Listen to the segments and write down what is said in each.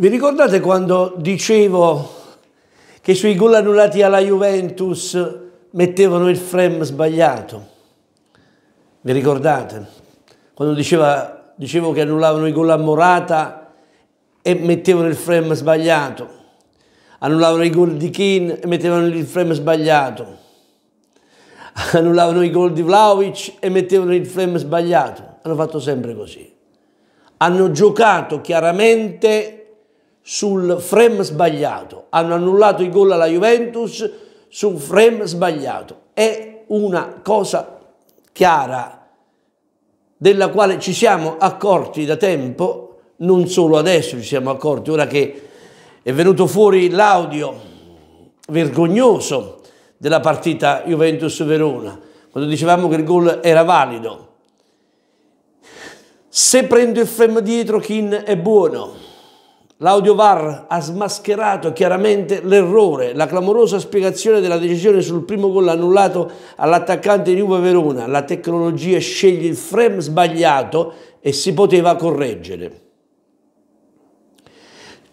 Vi ricordate quando dicevo che sui gol annullati alla Juventus mettevano il frame sbagliato? Vi ricordate? Quando diceva, dicevo che annullavano i gol a Morata e mettevano il frame sbagliato. Annullavano i gol di Keane e mettevano il frame sbagliato annullavano i gol di Vlaovic e mettevano il frame sbagliato. Hanno fatto sempre così. Hanno giocato chiaramente sul frame sbagliato, hanno annullato i gol alla Juventus su frame sbagliato. È una cosa chiara della quale ci siamo accorti da tempo, non solo adesso ci siamo accorti, ora che è venuto fuori l'audio vergognoso della partita Juventus-Verona, quando dicevamo che il gol era valido. Se prendo il frame dietro, Kin è buono L'audio VAR ha smascherato chiaramente l'errore, la clamorosa spiegazione della decisione sul primo gol annullato all'attaccante di Juve Verona. La tecnologia sceglie il frame sbagliato e si poteva correggere.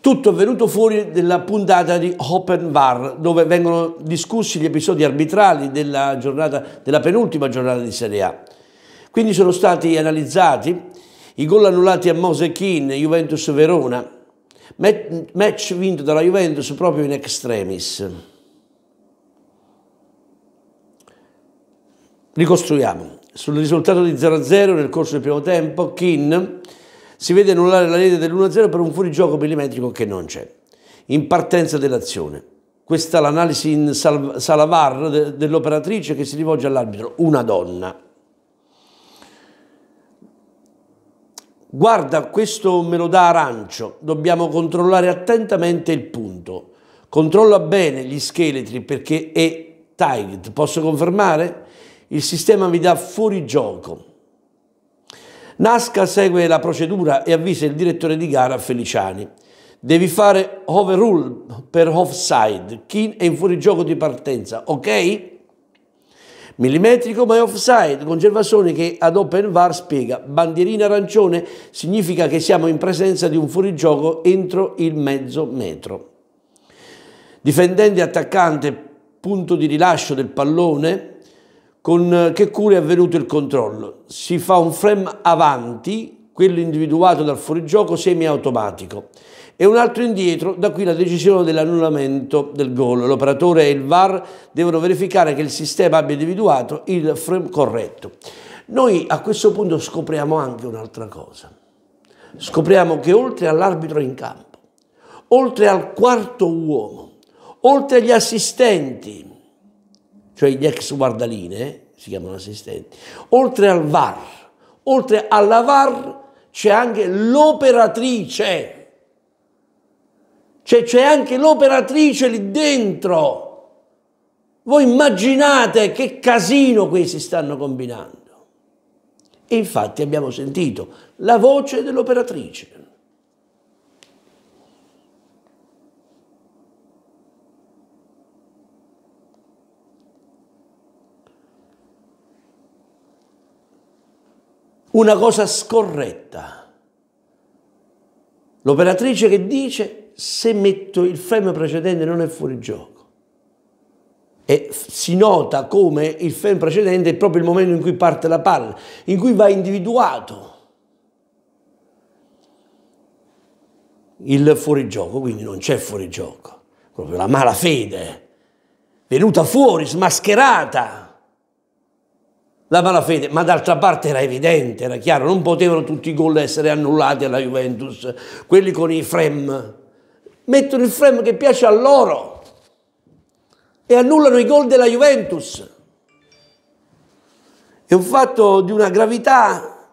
Tutto è venuto fuori della puntata di Open VAR, dove vengono discussi gli episodi arbitrali della, giornata, della penultima giornata di Serie A. Quindi sono stati analizzati i gol annullati a Mosekin, Juventus Verona, Match vinto dalla Juventus proprio in extremis. Ricostruiamo. Sul risultato di 0-0 nel corso del primo tempo, Kin si vede annullare la rete dell'1-0 per un fuorigioco millimetrico che non c'è. In partenza dell'azione. Questa è l'analisi in sal- Salavar de- dell'operatrice che si rivolge all'arbitro, una donna. Guarda, questo me lo dà arancio, dobbiamo controllare attentamente il punto. Controlla bene gli scheletri perché è tight, posso confermare? Il sistema mi dà fuori gioco. Nasca segue la procedura e avvisa il direttore di gara Feliciani. Devi fare overrule per offside, chi è in fuorigioco di partenza, ok? millimetrico ma è offside. Conservazione che ad Open VAR spiega bandierina arancione significa che siamo in presenza di un fuorigioco entro il mezzo metro. Difendente attaccante, punto di rilascio del pallone, con eh, che cure è avvenuto il controllo. Si fa un frame avanti, quello individuato dal fuorigioco semi automatico e un altro indietro, da qui la decisione dell'annullamento del gol. L'operatore e il VAR devono verificare che il sistema abbia individuato il frame corretto. Noi a questo punto scopriamo anche un'altra cosa. Scopriamo che oltre all'arbitro in campo, oltre al quarto uomo, oltre agli assistenti, cioè gli ex guardaline, si chiamano assistenti, oltre al VAR, oltre alla VAR c'è anche l'operatrice cioè c'è anche l'operatrice lì dentro. Voi immaginate che casino questi stanno combinando. E infatti abbiamo sentito la voce dell'operatrice. Una cosa scorretta. L'operatrice che dice se metto il frame precedente non è fuori gioco. E si nota come il frame precedente è proprio il momento in cui parte la palla, in cui va individuato il fuori gioco, quindi non c'è fuori gioco, proprio la malafede venuta fuori, smascherata. La malafede, ma d'altra parte era evidente, era chiaro, non potevano tutti i gol essere annullati alla Juventus, quelli con i frame mettono il frame che piace a loro e annullano i gol della Juventus. È un fatto di una gravità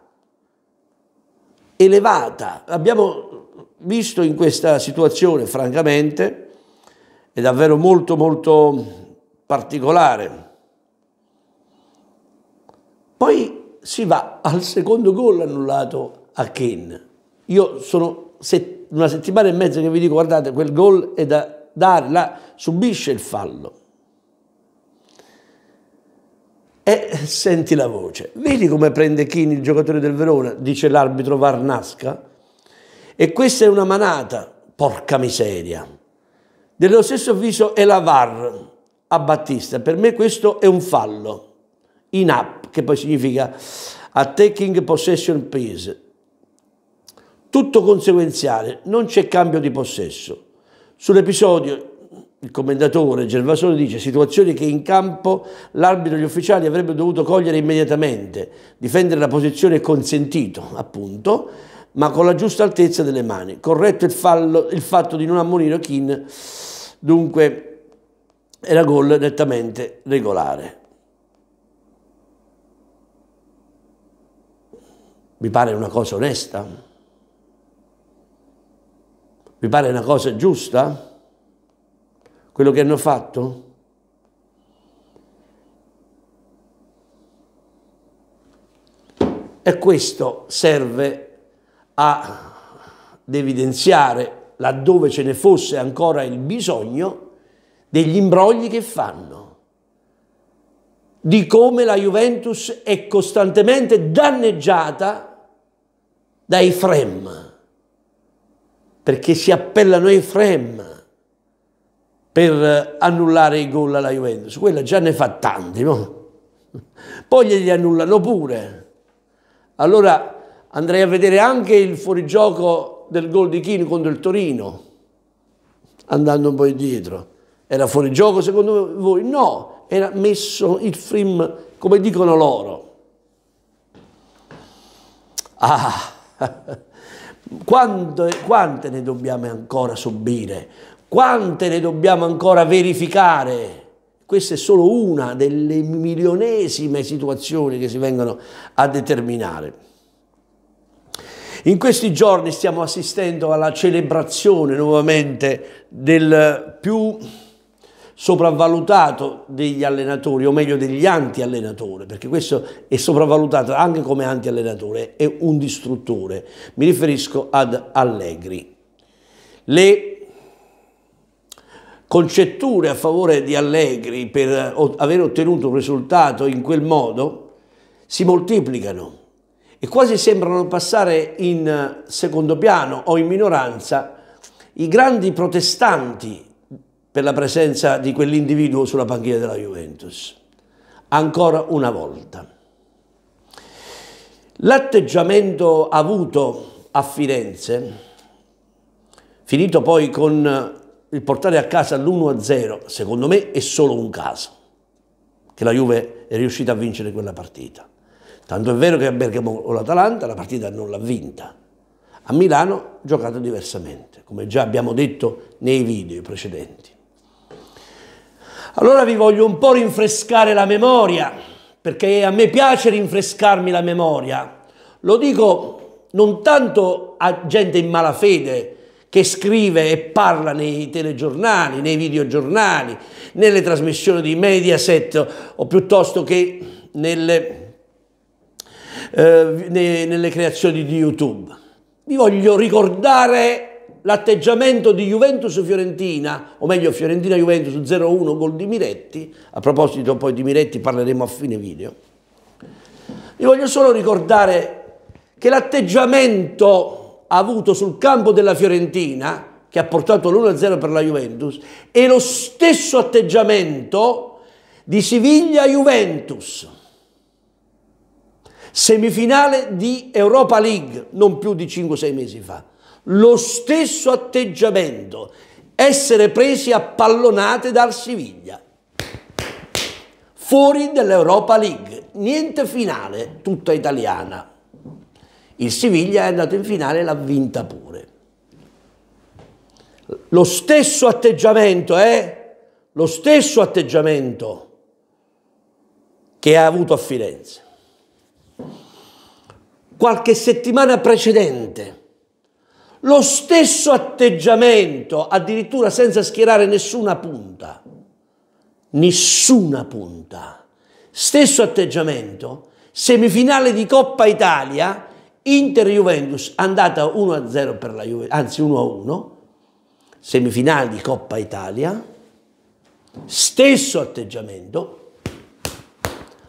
elevata. Abbiamo visto in questa situazione, francamente, è davvero molto molto particolare. Poi si va al secondo gol annullato a Ken. Io sono 70 una settimana e mezza che vi dico guardate quel gol è da dare, là subisce il fallo. E senti la voce. Vedi come prende Chini, il giocatore del Verona, dice l'arbitro Varnasca. E questa è una manata, porca miseria. Dello stesso avviso è la VAR a Battista. Per me questo è un fallo. In up, che poi significa attacking possession piece, tutto conseguenziale, non c'è cambio di possesso. Sull'episodio il commendatore Gervasone dice situazioni che in campo l'arbitro e gli ufficiali avrebbero dovuto cogliere immediatamente, difendere la posizione consentito, appunto, ma con la giusta altezza delle mani. Corretto il, fallo, il fatto di non ammonire Kin, dunque era gol nettamente regolare. Mi pare una cosa onesta. Vi pare una cosa giusta? Quello che hanno fatto? E questo serve ad evidenziare, laddove ce ne fosse ancora il bisogno, degli imbrogli che fanno, di come la Juventus è costantemente danneggiata dai Frem perché si appellano ai Efrem per eh, annullare i gol alla Juventus. Quella già ne fa tanti, no? Poi glieli annullano pure. Allora andrei a vedere anche il fuorigioco del gol di Chino contro il Torino, andando un po' indietro. Era fuorigioco secondo voi? No, era messo il film come dicono loro. Ah, Quante, quante ne dobbiamo ancora subire? Quante ne dobbiamo ancora verificare? Questa è solo una delle milionesime situazioni che si vengono a determinare. In questi giorni stiamo assistendo alla celebrazione nuovamente del più sopravvalutato degli allenatori, o meglio degli anti-allenatori, perché questo è sopravvalutato anche come anti-allenatore, è un distruttore. Mi riferisco ad Allegri. Le concetture a favore di Allegri per aver ottenuto un risultato in quel modo si moltiplicano e quasi sembrano passare in secondo piano o in minoranza i grandi protestanti per la presenza di quell'individuo sulla panchina della Juventus. Ancora una volta. L'atteggiamento avuto a Firenze, finito poi con il portare a casa l'1-0, secondo me è solo un caso che la Juve è riuscita a vincere quella partita. Tanto è vero che a Bergamo o l'Atalanta la partita non l'ha vinta. A Milano giocato diversamente, come già abbiamo detto nei video precedenti. Allora vi voglio un po' rinfrescare la memoria, perché a me piace rinfrescarmi la memoria. Lo dico non tanto a gente in malafede che scrive e parla nei telegiornali, nei videogiornali, nelle trasmissioni di Mediaset o piuttosto che nelle, eh, nelle creazioni di YouTube. Vi voglio ricordare l'atteggiamento di Juventus-Fiorentina, o meglio Fiorentina-Juventus 0-1, gol di Miretti, a proposito poi di Miretti parleremo a fine video, vi voglio solo ricordare che l'atteggiamento avuto sul campo della Fiorentina, che ha portato l'1-0 per la Juventus, è lo stesso atteggiamento di Siviglia-Juventus semifinale di Europa League non più di 5-6 mesi fa lo stesso atteggiamento, essere presi a pallonate dal Siviglia. Fuori dell'Europa League, niente finale, tutta italiana. Il Siviglia è andato in finale e l'ha vinta pure. Lo stesso atteggiamento, eh? Lo stesso atteggiamento che ha avuto a Firenze. Qualche settimana precedente lo stesso atteggiamento, addirittura senza schierare nessuna punta, nessuna punta, stesso atteggiamento, semifinale di Coppa Italia, Inter-Juventus, andata 1-0 per la Juventus, anzi 1-1, semifinale di Coppa Italia, stesso atteggiamento,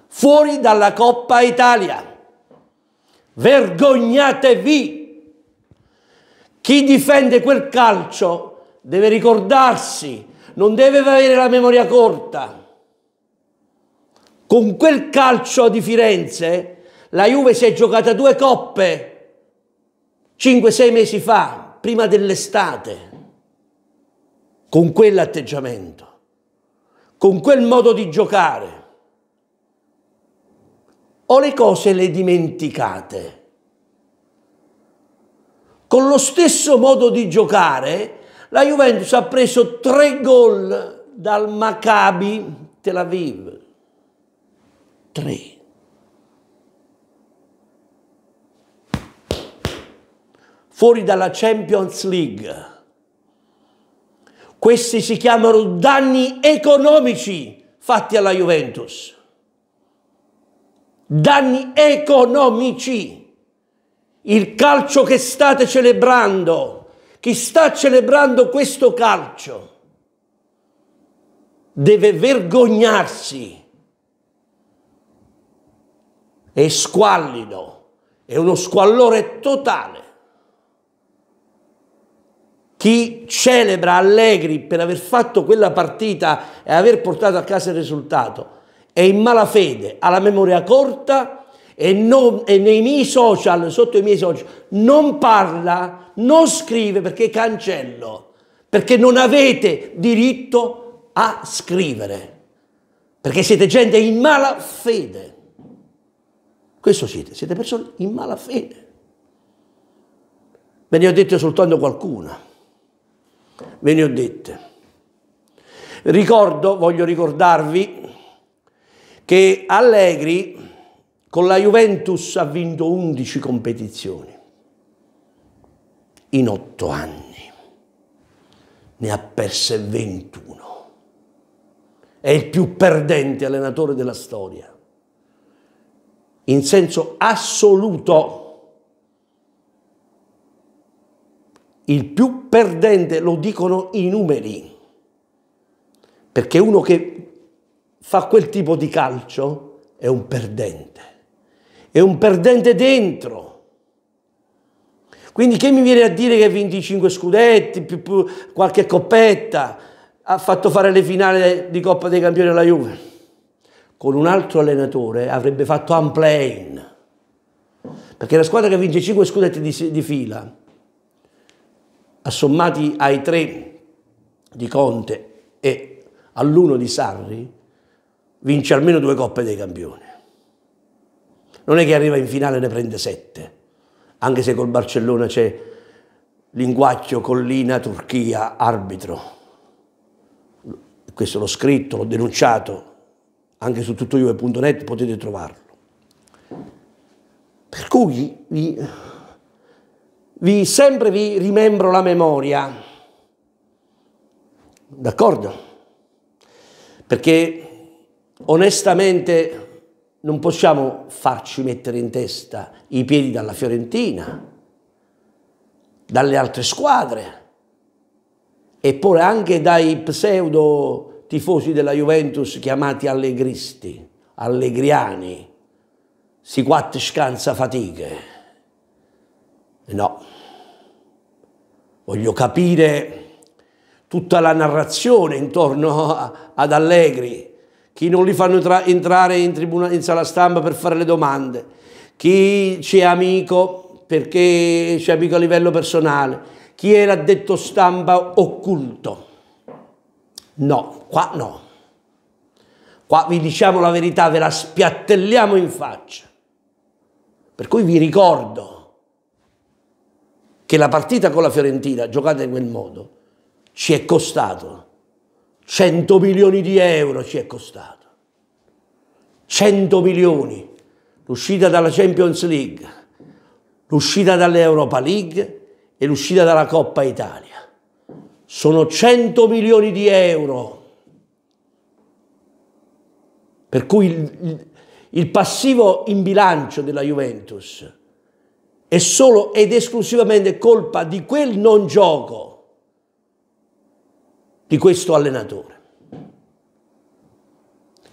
fuori dalla Coppa Italia. Vergognatevi! Chi difende quel calcio deve ricordarsi, non deve avere la memoria corta. Con quel calcio di Firenze la Juve si è giocata due coppe 5-6 mesi fa, prima dell'estate, con quell'atteggiamento, con quel modo di giocare. O le cose le dimenticate? Con lo stesso modo di giocare, la Juventus ha preso tre gol dal Maccabi Tel Aviv. Tre. Fuori dalla Champions League. Questi si chiamano danni economici fatti alla Juventus. Danni economici il calcio che state celebrando, chi sta celebrando questo calcio, deve vergognarsi. È squallido, è uno squallore totale. Chi celebra Allegri per aver fatto quella partita e aver portato a casa il risultato è in malafede, ha la memoria corta e, non, e nei miei social, sotto i miei social, non parla, non scrive perché cancello, perché non avete diritto a scrivere, perché siete gente in mala fede. Questo siete, siete persone in mala fede. Ve ne ho dette soltanto qualcuna, ve ne ho dette. Ricordo, voglio ricordarvi, che Allegri con la Juventus ha vinto 11 competizioni in 8 anni. Ne ha perse 21. È il più perdente allenatore della storia. In senso assoluto. Il più perdente lo dicono i numeri. Perché uno che fa quel tipo di calcio è un perdente è un perdente dentro. Quindi che mi viene a dire che 25 scudetti, più, più qualche coppetta, ha fatto fare le finali di Coppa dei Campioni alla Juve? Con un altro allenatore avrebbe fatto un plane. Perché la squadra che vince 5 scudetti di, di fila, assommati ai 3 di Conte e all'uno di Sarri, vince almeno due Coppe dei Campioni. Non è che arriva in finale e ne prende sette, anche se col Barcellona c'è linguaggio, collina, Turchia, arbitro. Questo l'ho scritto, l'ho denunciato, anche su tuttojuve.net potete trovarlo. Per cui vi, vi, sempre vi rimembro la memoria, d'accordo? Perché onestamente non possiamo farci mettere in testa i piedi dalla Fiorentina, dalle altre squadre eppure anche dai pseudo tifosi della Juventus chiamati allegristi, allegriani, si quattro scansa fatiche. No, voglio capire tutta la narrazione intorno a, ad Allegri, chi non li fanno entrare in, tribuna, in sala stampa per fare le domande, chi ci è amico perché c'è amico a livello personale, chi è l'addetto stampa occulto. No, qua no. Qua vi diciamo la verità, ve la spiattelliamo in faccia. Per cui vi ricordo che la partita con la Fiorentina, giocata in quel modo, ci è costato 100 milioni di euro ci è costato. 100 milioni. L'uscita dalla Champions League, l'uscita dall'Europa League e l'uscita dalla Coppa Italia. Sono 100 milioni di euro. Per cui il, il passivo in bilancio della Juventus è solo ed esclusivamente colpa di quel non gioco di questo allenatore.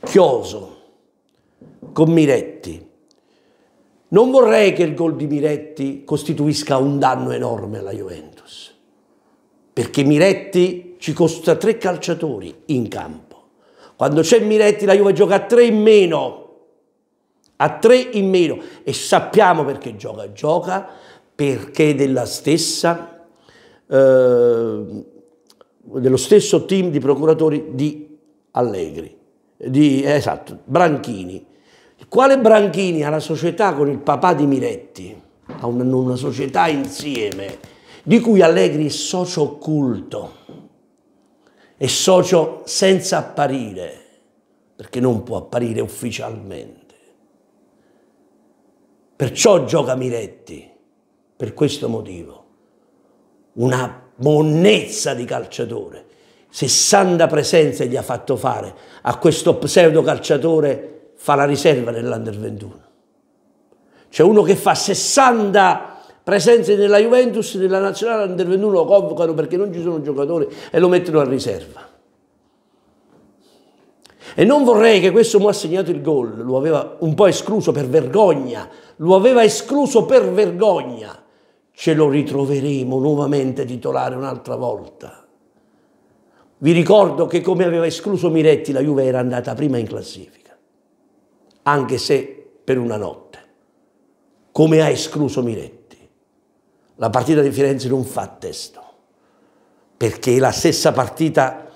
Chioso con Miretti. Non vorrei che il gol di Miretti costituisca un danno enorme alla Juventus, perché Miretti ci costa tre calciatori in campo. Quando c'è Miretti la Juve gioca a tre in meno, a tre in meno e sappiamo perché gioca, gioca perché della stessa eh, dello stesso team di procuratori di Allegri, di, eh, esatto, Branchini. Quale Branchini ha la società con il papà di Miretti? Ha una, una società insieme di cui Allegri è socio occulto, è socio senza apparire, perché non può apparire ufficialmente. Perciò gioca Miretti, per questo motivo. Una monnezza di calciatore. 60 presenze gli ha fatto fare a questo pseudo calciatore fa la riserva nell'Under 21. C'è uno che fa 60 presenze nella Juventus, nella nazionale Under 21 lo convocano perché non ci sono giocatori e lo mettono a riserva. E non vorrei che questo mu ha segnato il gol, lo aveva un po' escluso per vergogna, lo aveva escluso per vergogna ce lo ritroveremo nuovamente titolare un'altra volta. Vi ricordo che come aveva escluso Miretti la Juve era andata prima in classifica, anche se per una notte, come ha escluso Miretti. La partita di Firenze non fa testo, perché è la stessa partita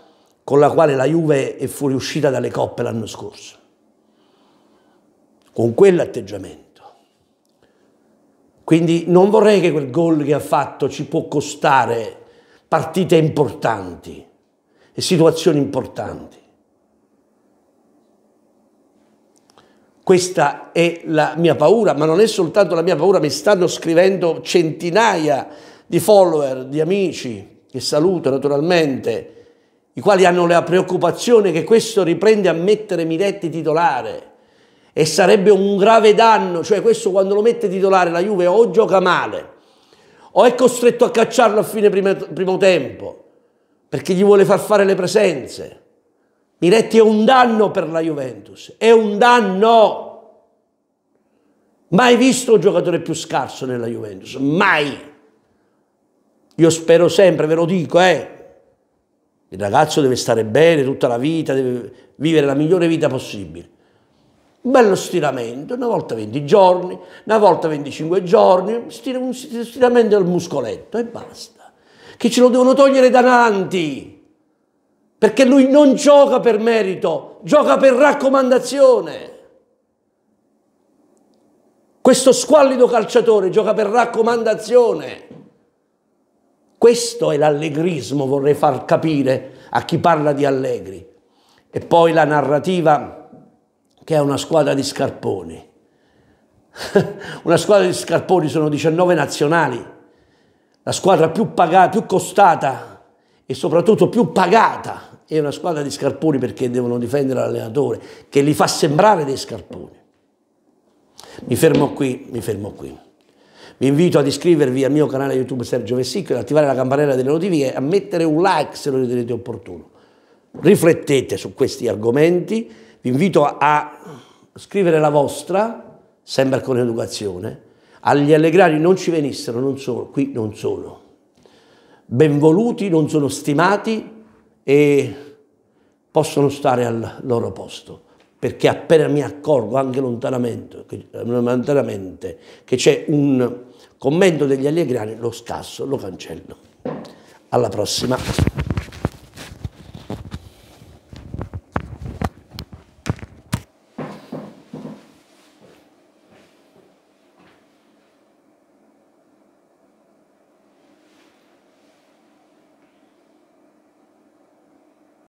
con la quale la Juve è fuoriuscita dalle coppe l'anno scorso. Con quell'atteggiamento quindi non vorrei che quel gol che ha fatto ci può costare partite importanti e situazioni importanti. Questa è la mia paura, ma non è soltanto la mia paura, mi stanno scrivendo centinaia di follower, di amici, che saluto naturalmente, i quali hanno la preoccupazione che questo riprende a mettere Miretti titolare e sarebbe un grave danno, cioè questo quando lo mette titolare la Juve o gioca male o è costretto a cacciarlo a fine prima, primo tempo perché gli vuole far fare le presenze. Miretti è un danno per la Juventus, è un danno. Mai visto un giocatore più scarso nella Juventus, mai. Io spero sempre, ve lo dico, eh. Il ragazzo deve stare bene tutta la vita, deve vivere la migliore vita possibile un bello stiramento, una volta 20 giorni, una volta 25 giorni, un stiramento del muscoletto e basta. Che ce lo devono togliere da davanti perché lui non gioca per merito, gioca per raccomandazione. Questo squallido calciatore gioca per raccomandazione. Questo è l'allegrismo, vorrei far capire a chi parla di Allegri. E poi la narrativa che è una squadra di scarponi. una squadra di scarponi sono 19 nazionali, la squadra più pagata, più costata e soprattutto più pagata è una squadra di scarponi perché devono difendere l'allenatore che li fa sembrare dei scarponi. Mi fermo qui, mi fermo qui. Vi invito ad iscrivervi al mio canale YouTube Sergio Vessicchio, ad attivare la campanella delle notifiche e a mettere un like se lo ritenete opportuno. Riflettete su questi argomenti vi invito a scrivere la vostra, sempre con educazione, agli allegrari non ci venissero, non sono, qui non sono, benvoluti, non sono stimati e possono stare al loro posto, perché appena mi accorgo anche lontanamente che c'è un commento degli allegrani, lo scasso, lo cancello. Alla prossima.